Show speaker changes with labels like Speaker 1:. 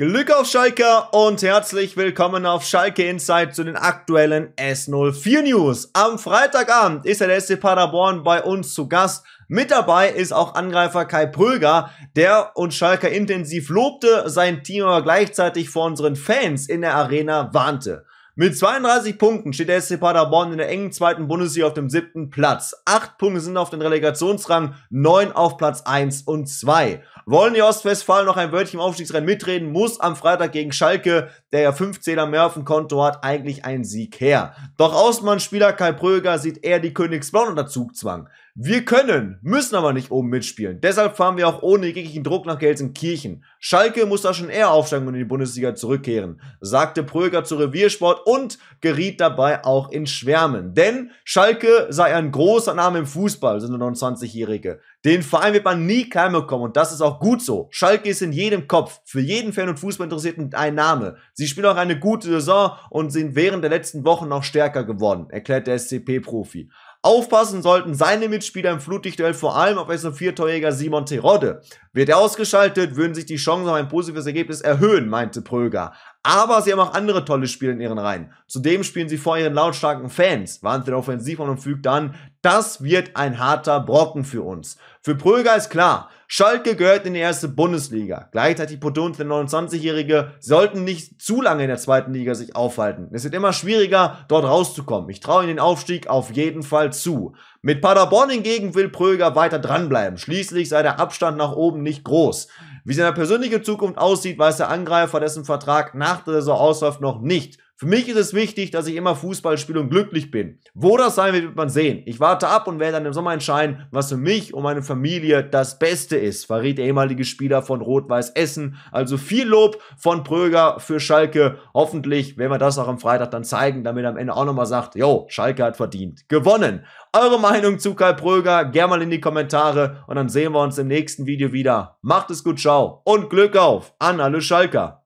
Speaker 1: Glück auf Schalke und herzlich willkommen auf Schalke Insight zu den aktuellen S04 News. Am Freitagabend ist der SC Paderborn bei uns zu Gast. Mit dabei ist auch Angreifer Kai Pröger, der uns Schalke intensiv lobte, sein Team aber gleichzeitig vor unseren Fans in der Arena warnte. Mit 32 Punkten steht der SC Paderborn in der engen zweiten Bundesliga auf dem siebten Platz. Acht Punkte sind auf den Relegationsrang, neun auf Platz eins und zwei. Wollen die Ostwestfalen noch ein Wörtchen im Aufstiegsrennen mitreden, muss am Freitag gegen Schalke, der ja fünf Zähler mehr auf dem Konto hat, eigentlich ein Sieg her. Doch Außenmannspieler Kai Pröger sieht eher die Königsblauen unter Zugzwang. Wir können, müssen aber nicht oben mitspielen. Deshalb fahren wir auch ohne jeglichen Druck nach Gelsenkirchen. Schalke muss da schon eher aufsteigen und in die Bundesliga zurückkehren, sagte Pröger zu Reviersport und geriet dabei auch in Schwärmen. Denn Schalke sei ein großer Name im Fußball, sind 29-Jährige. Den Verein wird man nie klein bekommen und das ist auch gut so. Schalke ist in jedem Kopf, für jeden Fan und Fußballinteressierten ein Name. Sie spielen auch eine gute Saison und sind während der letzten Wochen noch stärker geworden, erklärt der SCP-Profi. Aufpassen sollten seine Mitspieler im Flutlichtduell vor allem auf SO4-Torjäger Simon Terodde. Wird er ausgeschaltet, würden sich die Chancen auf ein positives Ergebnis erhöhen, meinte Pröger. Aber sie haben auch andere tolle Spiele in ihren Reihen. Zudem spielen sie vor ihren lautstarken Fans, warnt der Offensiv und fügt an, das wird ein harter Brocken für uns. Für Pröger ist klar, Schalke gehört in die erste Bundesliga. Gleichzeitig Podunz, der 29-Jährige, sollten nicht zu lange in der zweiten Liga sich aufhalten. Es wird immer schwieriger, dort rauszukommen. Ich traue ihnen den Aufstieg auf jeden Fall zu. Mit Paderborn hingegen will Pröger weiter dranbleiben. Schließlich sei der Abstand nach oben nicht groß. Wie seine persönliche Zukunft aussieht, weiß der Angreifer, dessen Vertrag nach der Saison ausläuft, noch nicht. Für mich ist es wichtig, dass ich immer Fußball spiele und glücklich bin. Wo das sein wird, wird man sehen. Ich warte ab und werde dann im Sommer entscheiden, was für mich und meine Familie das Beste ist, verriet der ehemalige Spieler von Rot-Weiß Essen. Also viel Lob von Pröger für Schalke. Hoffentlich werden wir das auch am Freitag dann zeigen, damit er am Ende auch nochmal sagt, jo, Schalke hat verdient. Gewonnen. Eure Meinung zu Karl Pröger gerne mal in die Kommentare und dann sehen wir uns im nächsten Video wieder. Macht es gut, ciao und Glück auf an alle Schalker.